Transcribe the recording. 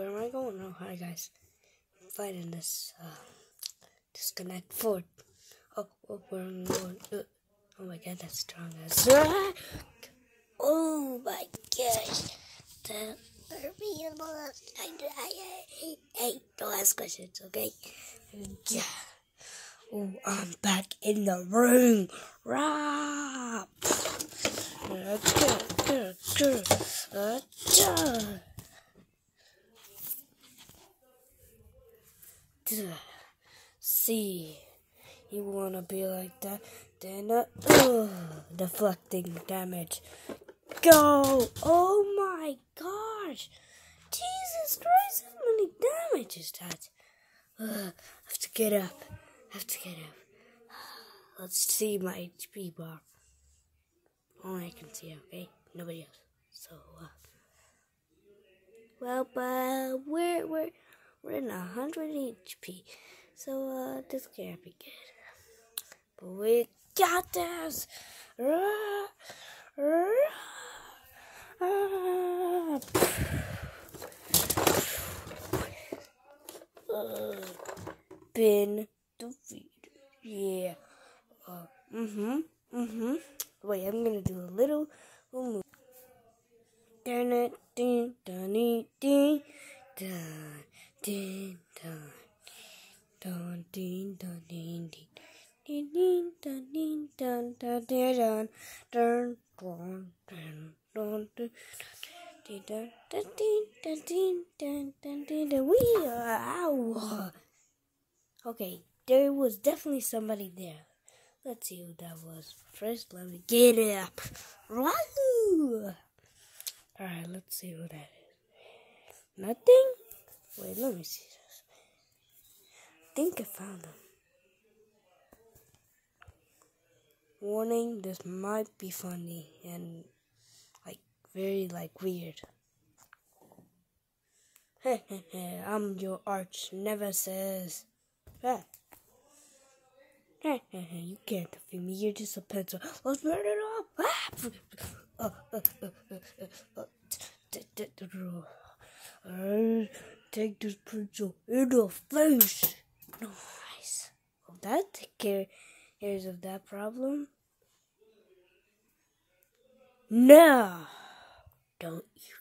where am I going? Oh, hi guys. I'm fighting this, uh, disconnect fort. Oh, oh, where am I going? Uh, oh my god, that's strong as. Ah! Oh my gosh. That hurt me a lot. I, I, I, hey, don't ask questions, okay? Yeah. Oh, I'm back in the room. Rah! Let's go. Let's go. Let's go. see, you wanna be like that, then uh, uh, deflecting damage. Go! Oh my gosh! Jesus Christ, how many damage is that? Uh, I have to get up. I have to get up. Let's see my HP bar. Only I can see, okay? Nobody else. So, uh, well, but uh, we're, we're in 100 HP. So, uh, this can't be good. But we got this! Rah, rah, rah. Uh, been defeated. Yeah. Uh, mm-hmm. Mm-hmm. Wait, I'm gonna do a little move. Dun dun dun dun dun. Ding dong, dong, ding dong, ding ding. Ding dong, ding dong, da da da dong, dong, dong, dong, dong. Ding dong, ding da ding dong, dong, ding da We are out. Okay, there was definitely somebody there. Let's see who that was. First, let me get it up. Wahoo! Alright, let's see who that is. Nothing? Wait, let me see this. I think I found them. Warning, this might be funny and like very like weird. I'm your arch nemesis. Ah. you can't defeat me, you're just a pencil. Let's burn it up! Ah! Take this pencil in your face. Nice. Well, that take care cares of that problem. Now, don't you